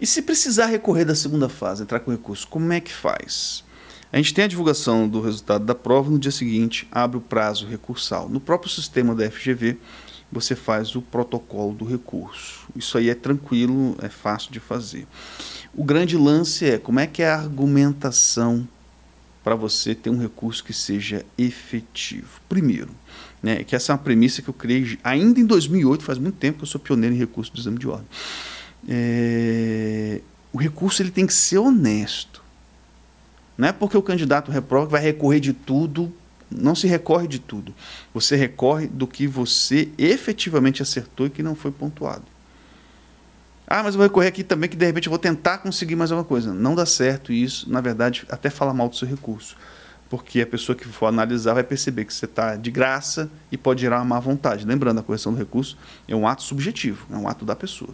E se precisar recorrer da segunda fase, entrar com recurso, como é que faz? A gente tem a divulgação do resultado da prova, no dia seguinte abre o prazo recursal. No próprio sistema da FGV, você faz o protocolo do recurso. Isso aí é tranquilo, é fácil de fazer. O grande lance é como é que é a argumentação para você ter um recurso que seja efetivo. Primeiro, né, que essa é uma premissa que eu criei ainda em 2008, faz muito tempo que eu sou pioneiro em recurso de exame de ordem é, o recurso ele tem que ser honesto. Não é porque o candidato reprova que vai recorrer de tudo, não se recorre de tudo. Você recorre do que você efetivamente acertou e que não foi pontuado. Ah, mas eu vou recorrer aqui também que de repente eu vou tentar conseguir mais alguma coisa. Não dá certo isso, na verdade, até fala mal do seu recurso. Porque a pessoa que for analisar vai perceber que você está de graça e pode gerar uma má vontade. Lembrando, a correção do recurso é um ato subjetivo, é um ato da pessoa.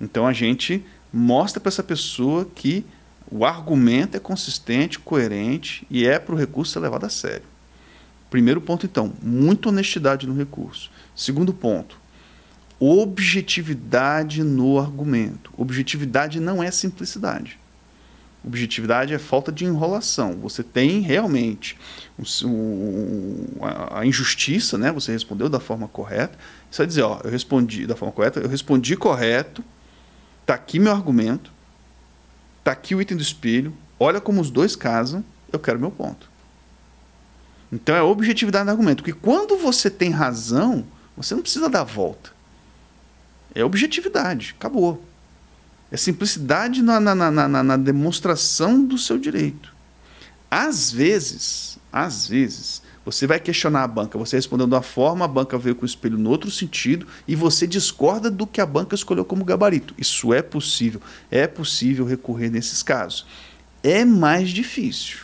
Então a gente mostra para essa pessoa que o argumento é consistente, coerente e é para o recurso ser levado a sério. Primeiro ponto, então, muita honestidade no recurso. Segundo ponto, objetividade no argumento. Objetividade não é simplicidade. Objetividade é falta de enrolação. Você tem realmente a injustiça, né? Você respondeu da forma correta. Você vai dizer, ó, eu respondi da forma correta, eu respondi correto, Tá aqui meu argumento. Tá aqui o item do espelho. Olha como os dois casam. Eu quero meu ponto. Então é objetividade do argumento. Porque quando você tem razão, você não precisa dar volta. É objetividade. Acabou. É simplicidade na, na, na, na, demonstração do seu direito. Às vezes, às vezes, você vai questionar a banca, você respondendo de uma forma, a banca veio com o espelho no outro sentido e você discorda do que a banca escolheu como gabarito. Isso é possível. É possível recorrer nesses casos. É mais difícil,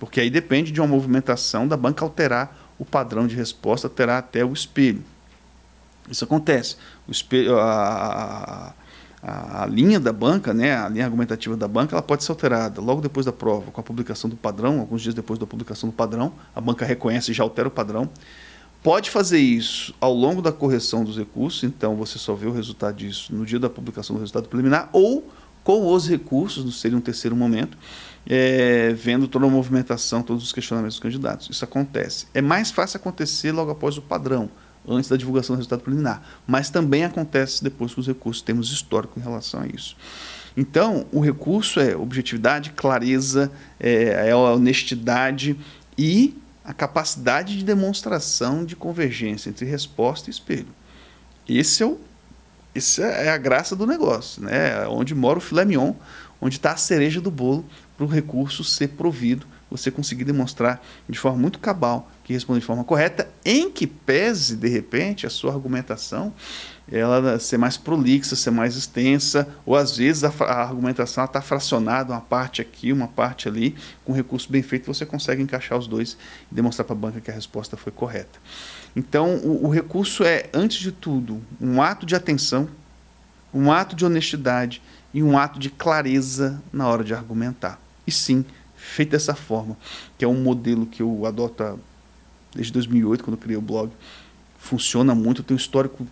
porque aí depende de uma movimentação da banca alterar o padrão de resposta, alterar até o espelho. Isso acontece. O espelho, a, a, a, a, linha da banca, né, a linha argumentativa da banca, ela pode ser alterada logo depois da prova, com a publicação do padrão, alguns dias depois da publicação do padrão, a banca reconhece e já altera o padrão. Pode fazer isso ao longo da correção dos recursos, então você só vê o resultado disso no dia da publicação do resultado preliminar, ou com os recursos, não seria um terceiro momento, é, vendo toda a movimentação, todos os questionamentos dos candidatos. Isso acontece. É mais fácil acontecer logo após o padrão, antes da divulgação do resultado preliminar. Mas também acontece depois com os recursos, temos histórico em relação a isso. Então, o recurso é objetividade, clareza, é, é honestidade e a capacidade de demonstração de convergência entre resposta e espelho. Esse é o, essa é, é a graça do negócio, né? É onde mora o filé mignon, onde está a cereja do bolo para o recurso ser provido, você conseguir demonstrar de forma muito cabal que respondeu de forma correta, em que pese, de repente, a sua argumentação ela ser mais prolixa, ser mais extensa, ou às vezes a, a argumentação está fracionada, uma parte aqui, uma parte ali, com recurso bem feito, você consegue encaixar os dois e demonstrar para a banca que a resposta foi correta. Então, o, o recurso é, antes de tudo, um ato de atenção, um ato de honestidade e um ato de clareza na hora de argumentar. E sim, feito dessa forma, que é um modelo que eu adoto há desde 2008, quando eu criei o blog, funciona muito, tem um histórico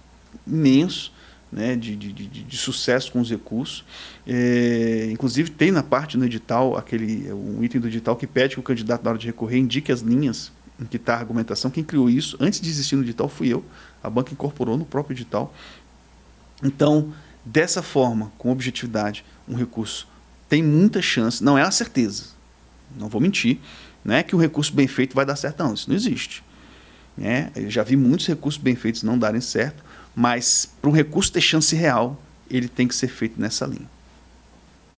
imenso né, de, de, de, de sucesso com os recursos. É, inclusive, tem na parte no edital, aquele, um item do edital que pede que o candidato, na hora de recorrer, indique as linhas em que está a argumentação. Quem criou isso, antes de existir no edital, fui eu. A banca incorporou no próprio edital. Então, dessa forma, com objetividade, um recurso tem muita chance, não é a certeza, não vou mentir, não é que o recurso bem feito vai dar certo, não. Isso não existe. Né? Eu já vi muitos recursos bem feitos não darem certo, mas para um recurso ter chance real, ele tem que ser feito nessa linha.